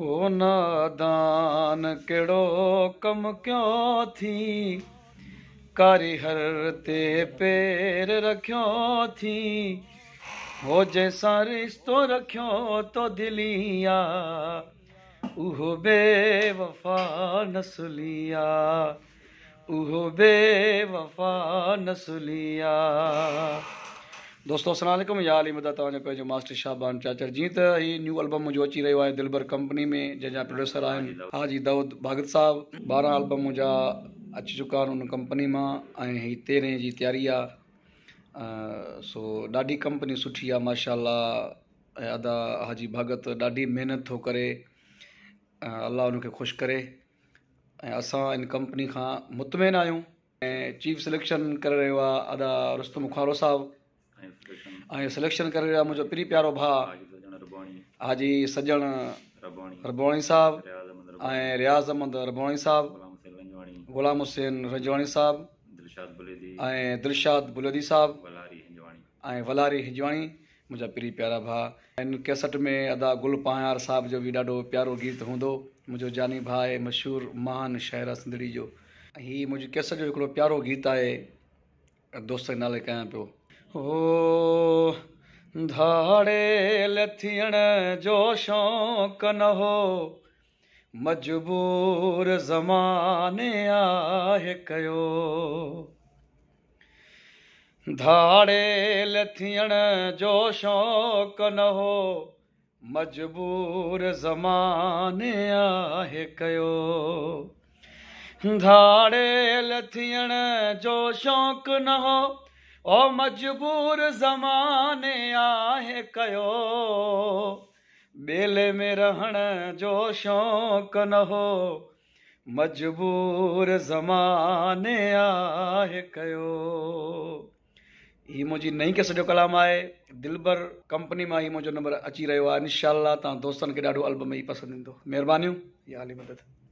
हो नादान कहिड़ो कमु कयो थी कारीहर ते पेर रखियो थी हो जंहिंसां रिश्तो रखियो तो दिलिया उहो बेवफ़ा नसुली आहे उहो बेवफ़ा नसुली दोस्तों असल या अली मदा तव्हांजो पंहिंजो मास्टर शाहबान चाचर जीअं त हीअ न्यू अल्बम मुंहिंजो अची रहियो आहे दिलबर कंपनी में जंहिंजा प्रोड्यूसर आहिनि हाजी दाऊद भागत साहब ॿारहं एलबम मुंहिंजा अची चुका आहिनि हुन कंपनी मां ऐं हीअ तेरहें जी तयारी आहे सो ॾाढी कंपनी सुठी आहे माशालाह ऐं अदा हाजी भगत ॾाढी महिनत थो करे अलाह हुनखे ख़ुशि करे ऐं असां इन कंपनी खां मुतमिन आहियूं ऐं चीफ सिलेक्शन करे रहियो आहे अदा खारो साहबु ऐं सिलेक्शन करे मुंहिंजो प्री प्यारो भाउ हाजी सजणी साहिबु ऐं रियाज़ अहमद राणी साहिबु ग़ुलाम हुसैन रजवाणी साहिबु ऐं दिलशाद बुलदी साहिबु ऐं वलारी हिजवाणी मुंहिंजा प्री प्यारा भाउ हिन केसट में अदा गुल पायार साहब जो बि ॾाढो प्यारो गीत हूंदो मुंहिंजो जानी भाउ आहे मशहूरु महान शहर आहे सिंधड़ी जो हीउ मुंहिंजो कैसट जो हिकिड़ो प्यारो गीत आहे दोस्त नाले कयां पियो धाडे लथियण जो शौक़ न हो मजबूर ज़माने आहे कयो, धाड़े लथियण जो शौक़ न मजबूर आहे कयो धाड़े लथियण जो शौक़ु न ही मुंहिंजी नई केस जो कलाम आहे दिलबर कंपनी मां ही मुंहिंजो नंबर अची रहियो आहे इनशा तव्हां दोस्तनि खे ॾाढो अलबम ई पसंदि ईंदो महिरबानी मदद